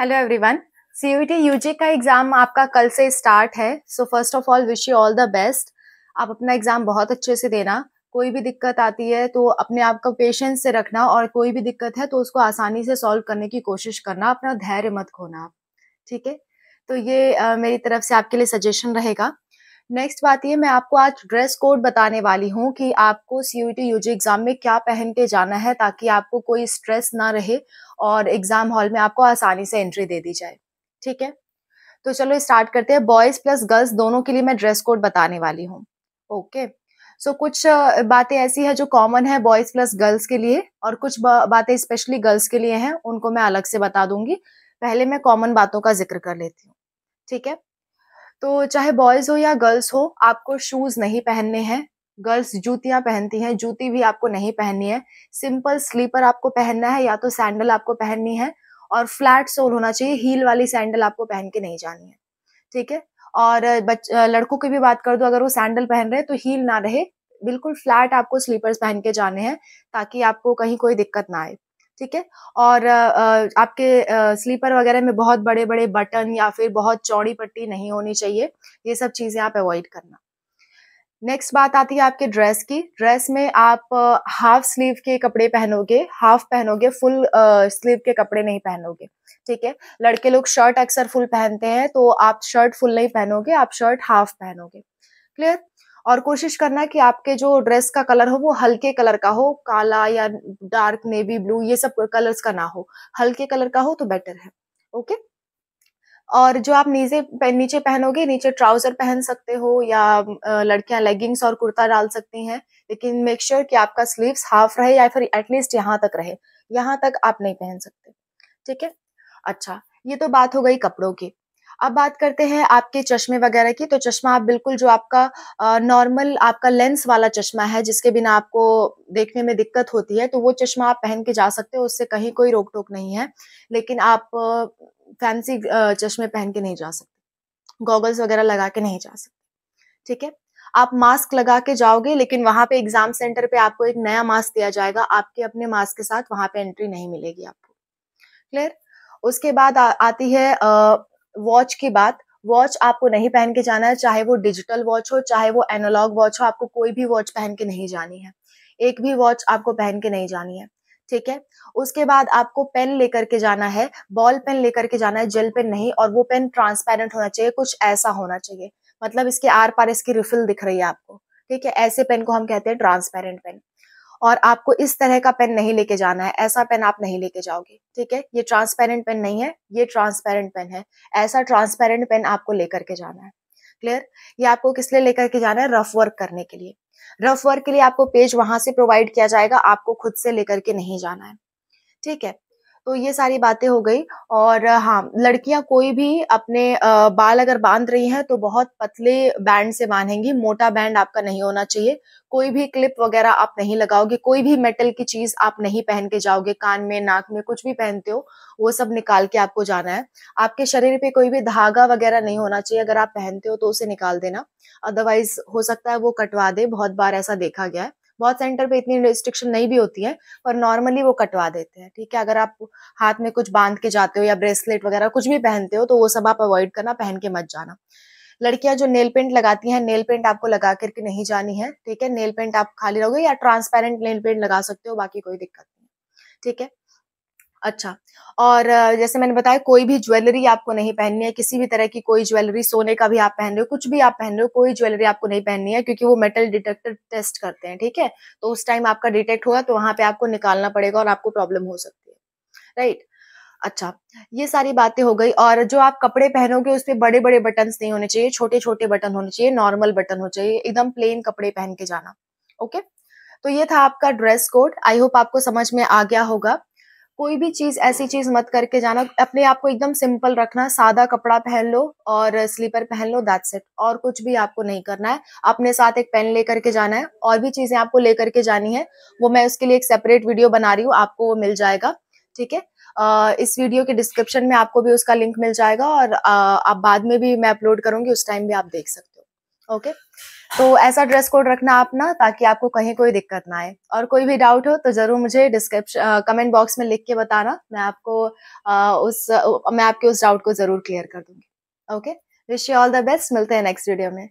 hello everyone CUET UG का exam आपका कल से स्टार्ट है so first of all wish you all the best आप अपना एग्जाम बहुत अच्छे से देना कोई भी दिक्कत आती है तो अपने आप को पेशेंस से रखना और कोई भी दिक्कत है तो उसको आसानी से सॉल्व करने की कोशिश करना अपना धैर्य मत खोना आप ठीक है तो ये आ, मेरी तरफ से आपके लिए सजेशन रहेगा नेक्स्ट बात ये मैं आपको आज ड्रेस कोड बताने वाली हूँ कि आपको सी यू यूजी एग्ज़ाम में क्या पहन के जाना है ताकि आपको कोई स्ट्रेस ना रहे और एग्ज़ाम हॉल में आपको आसानी से एंट्री दे दी जाए ठीक है तो चलो स्टार्ट करते हैं बॉयज़ प्लस गर्ल्स दोनों के लिए मैं ड्रेस कोड बताने वाली हूँ ओके सो कुछ बातें ऐसी है जो कॉमन है बॉयज़ प्लस गर्ल्स के लिए और कुछ बातें स्पेशली गर्ल्स के लिए हैं उनको मैं अलग से बता दूंगी पहले मैं कॉमन बातों का जिक्र कर लेती हूँ ठीक है तो चाहे बॉयज़ हो या गर्ल्स हो आपको शूज़ नहीं पहनने हैं गर्ल्स जूतियां पहनती हैं जूती भी आपको नहीं पहननी है सिंपल स्लीपर आपको पहनना है या तो सैंडल आपको पहननी है और फ्लैट सोल होना चाहिए हील वाली सैंडल आपको पहन के नहीं जानी है ठीक है और बच लड़कों की भी बात कर दो अगर वो सैंडल पहन रहे तो हील ना रहे बिल्कुल फ्लैट आपको स्लीपर्स पहन के जाने हैं ताकि आपको कहीं कोई दिक्कत ना आए ठीक है और आपके स्लीपर वगैरह में बहुत बड़े बड़े बटन या फिर बहुत चौड़ी पट्टी नहीं होनी चाहिए ये सब चीज़ें आप अवॉइड करना नेक्स्ट बात आती है आपके ड्रेस की ड्रेस में आप हाफ स्लीव के कपड़े पहनोगे हाफ पहनोगे फुल स्लीव के कपड़े नहीं पहनोगे ठीक है लड़के लोग शर्ट अक्सर फुल पहनते हैं तो आप शर्ट फुल नहीं पहनोगे आप शर्ट हाफ पहनोगे क्लियर और कोशिश करना कि आपके जो ड्रेस का कलर हो वो हल्के कलर का हो काला या डार्क नेवी ब्लू ये सब कलर्स का ना हो हल्के कलर का हो तो बेटर है ओके और जो आप नीचे नीचे पहनोगे नीचे ट्राउजर पहन सकते हो या लड़कियां लेगिंग्स और कुर्ता डाल सकती हैं लेकिन मेक श्योर sure कि आपका स्लीव्स हाफ रहे या फिर एटलीस्ट यहाँ तक रहे यहाँ तक आप नहीं पहन सकते ठीक है अच्छा ये तो बात हो गई कपड़ों की अब बात करते हैं आपके चश्मे वगैरह की तो चश्मा आप बिल्कुल जो आपका नॉर्मल आपका लेंस वाला चश्मा है जिसके बिना आपको देखने में दिक्कत होती है तो वो चश्मा आप पहन के जा सकते हो उससे कहीं कोई रोक टोक नहीं है लेकिन आप फैंसी चश्मे पहन के नहीं जा सकते गॉगल्स वगैरह लगा के नहीं जा सकते ठीक है आप मास्क लगा के जाओगे लेकिन वहां पे एग्जाम सेंटर पे आपको एक नया मास्क दिया जाएगा आपके अपने मास्क के साथ वहां पे एंट्री नहीं मिलेगी आपको क्लियर उसके बाद आ, आती है वॉच की बात वॉच आपको नहीं पहन के जाना है चाहे वो डिजिटल वॉच हो चाहे वो एनालॉग वॉच हो आपको कोई भी वॉच पहन के नहीं जानी है एक भी वॉच आपको पहन के नहीं जानी है ठीक है उसके बाद आपको पेन लेकर के जाना है बॉल पेन लेकर के जाना है जेल पेन नहीं और वो पेन ट्रांसपेरेंट होना चाहिए कुछ ऐसा होना चाहिए मतलब इसके आर पार इसकी रिफिल दिख रही है आपको ठीक है ऐसे पेन को हम कहते हैं ट्रांसपेरेंट पेन और आपको इस तरह का पेन नहीं लेके जाना है ऐसा पेन आप नहीं लेके जाओगे ठीक है ये ट्रांसपेरेंट पेन नहीं है ये ट्रांसपेरेंट पेन है ऐसा ट्रांसपेरेंट पेन आपको लेकर के जाना है क्लियर ये आपको किस लिए लेकर के जाना है रफ वर्क करने के लिए रफ वर्क के लिए आपको पेज वहां से प्रोवाइड किया जाएगा आपको खुद से लेकर के नहीं जाना है ठीक है तो ये सारी बातें हो गई और हाँ लड़कियां कोई भी अपने बाल अगर बांध रही हैं तो बहुत पतले बैंड से बांधेंगी मोटा बैंड आपका नहीं होना चाहिए कोई भी क्लिप वगैरह आप नहीं लगाओगे कोई भी मेटल की चीज आप नहीं पहन के जाओगे कान में नाक में कुछ भी पहनते हो वो सब निकाल के आपको जाना है आपके शरीर पे कोई भी धागा वगैरह नहीं होना चाहिए अगर आप पहनते हो तो उसे निकाल देना अदरवाइज हो सकता है वो कटवा दे बहुत बार ऐसा देखा गया है बहुत सेंटर पे इतनी रिस्ट्रिक्शन नहीं भी होती है पर नॉर्मली वो कटवा देते हैं ठीक है अगर आप हाथ में कुछ बांध के जाते हो या ब्रेसलेट वगैरह कुछ भी पहनते हो तो वो सब आप अवॉइड करना पहन के मत जाना लड़कियां जो नेल पेंट लगाती हैं नेल पेंट आपको लगा करके नहीं जानी है ठीक है नेल पेंट आप खाली रहोगे या ट्रांसपेरेंट नेल पेंट लगा सकते हो बाकी कोई दिक्कत नहीं ठीक है अच्छा और जैसे मैंने बताया कोई भी ज्वेलरी आपको नहीं पहननी है किसी भी तरह की कोई ज्वेलरी सोने का भी आप पहन रहे हो कुछ भी आप पहन रहे हो कोई ज्वेलरी आपको नहीं पहननी है क्योंकि वो मेटल डिटेक्टर टेस्ट करते हैं ठीक है तो उस टाइम आपका डिटेक्ट होगा तो वहां पे आपको निकालना पड़ेगा और आपको प्रॉब्लम हो सकती है राइट अच्छा ये सारी बातें हो गई और जो आप कपड़े पहनोगे उस पर बड़े बड़े बटन नहीं होने चाहिए छोटे छोटे बटन होने चाहिए नॉर्मल बटन होने चाहिए एकदम प्लेन कपड़े पहन के जाना ओके तो ये था आपका ड्रेस कोड आई होप आपको समझ में आ गया होगा कोई भी चीज ऐसी चीज मत करके जाना अपने आप को एकदम सिंपल रखना सादा कपड़ा पहन लो और स्लीपर पहन लो दैट्स इट और कुछ भी आपको नहीं करना है अपने साथ एक पेन लेकर के जाना है और भी चीजें आपको लेकर के जानी है वो मैं उसके लिए एक सेपरेट वीडियो बना रही हूँ आपको वो मिल जाएगा ठीक है इस वीडियो के डिस्क्रिप्शन में आपको भी उसका लिंक मिल जाएगा और आप बाद में भी मैं अपलोड करूंगी उस टाइम भी आप देख सकते हो ओके तो ऐसा ड्रेस कोड रखना आप ना ताकि आपको कहीं कोई दिक्कत ना आए और कोई भी डाउट हो तो जरूर मुझे डिस्क्रिप्शन कमेंट बॉक्स में लिख के बताना मैं आपको उस मैं आपके उस डाउट को जरूर क्लियर कर दूंगी okay wish you all the best मिलते हैं नेक्स्ट वीडियो में